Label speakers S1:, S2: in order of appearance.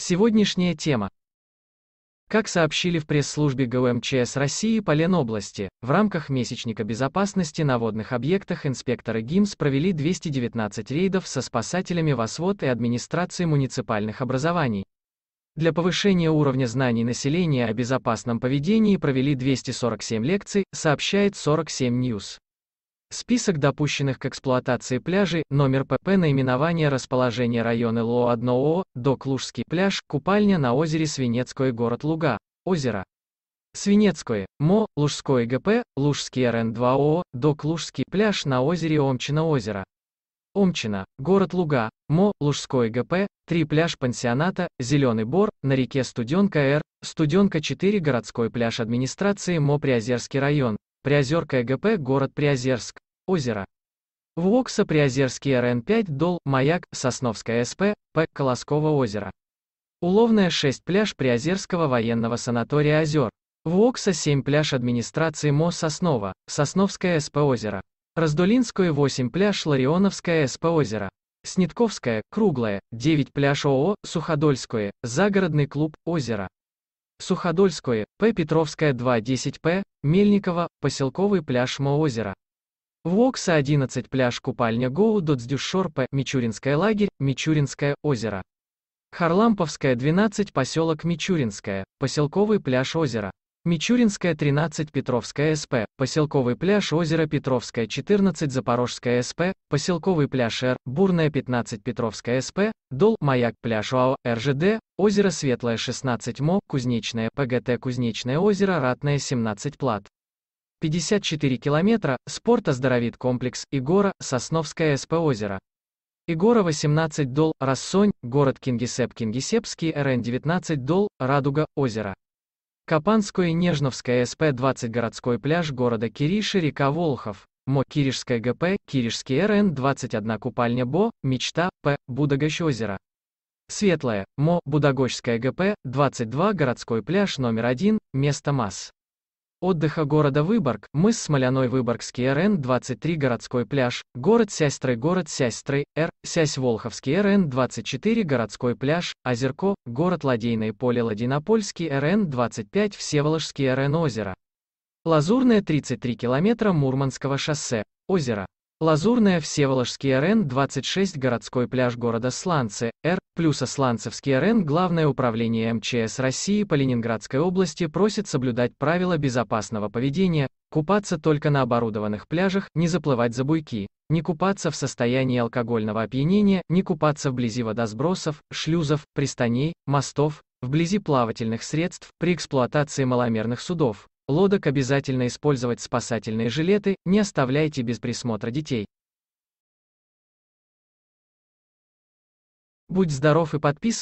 S1: Сегодняшняя тема. Как сообщили в пресс-службе ГУМЧС России по Ленобласти, в рамках месячника безопасности на водных объектах инспекторы ГИМС провели 219 рейдов со спасателями ВАСВОД и администрации муниципальных образований. Для повышения уровня знаний населения о безопасном поведении провели 247 лекций, сообщает 47 News. Список допущенных к эксплуатации пляжей, номер ПП, наименование расположение района ло 1 о ДОК Лужский пляж, купальня на озере Свинецкое, город Луга, озеро. Свинецкое, МО, Лужское ГП, Лужский РН2ОО, ДОК Лужский пляж на озере Омчина, озеро. Омчина, город Луга, МО, Лужское ГП, три пляж пансионата, Зеленый Бор, на реке Студенка Р, Студенка 4 городской пляж администрации МО Приозерский район, Приозерка ЭГП, город Приозерск, озеро. Вокса Приозерский РН-5, ДОЛ, Маяк, Сосновская СП, П, Колосково озеро. Уловная 6 пляж Приозерского военного санатория «Озер». Вокса 7 пляж администрации МО «Соснова», Сосновская СП озеро. Раздулинское 8 пляж Ларионовская СП озеро. Снитковская, Круглая 9 пляж ООО, Суходольское, Загородный клуб, озеро. Суходольское, П. Петровская 2, 10 п Мельникова, поселковый пляж Моозера. Вокса 11 пляж купальня Гоу Доцдюшор П. Мичуринская лагерь, Мичуринское озеро. Харламповская 12 поселок Мичуринская, поселковый пляж озера. Мичуринская 13 Петровская СП, поселковый пляж Озера Петровская 14 Запорожская СП, поселковый пляж Р, Бурная 15 Петровская СП, Дол, Маяк пляж ОАО, РЖД, озеро Светлое 16 МО, Кузнечное, ПГТ Кузнечное озеро Ратное 17 Плат. 54 километра, спорт-оздоровит комплекс, Игора, Сосновское СП озеро. Игора 18 Дол, Рассонь, город Кингисепп Кингисеппский РН 19 Дол, Радуга, озеро. Капанское Нежновское СП-20 городской пляж города Кириши река Волхов, МО Киришское ГП, Киришский РН-21 купальня БО, Мечта, П, Будагощ озеро. Светлое, МО, Будагощское ГП, 22 городской пляж номер 1, место МАС отдыха города Выборг, мыс Смоляной Выборгский РН-23 городской пляж, город Сястры город Сястры, Р, Сясь Волховский РН-24 городской пляж, Озерко, город Ладейное поле Ладинопольский РН-25 Всеволожский РН-озеро. Лазурное 33 километра Мурманского шоссе, озеро. Лазурная Всеволожский РН 26 городской пляж города Сланцы, Р, плюс Сланцевский РН Главное управление МЧС России по Ленинградской области просит соблюдать правила безопасного поведения, купаться только на оборудованных пляжах, не заплывать за буйки, не купаться в состоянии алкогольного опьянения, не купаться вблизи водосбросов, шлюзов, пристаней, мостов, вблизи плавательных средств, при эксплуатации маломерных судов, Лодок обязательно использовать спасательные жилеты, не оставляйте без присмотра детей. Будь здоров и подписывайся.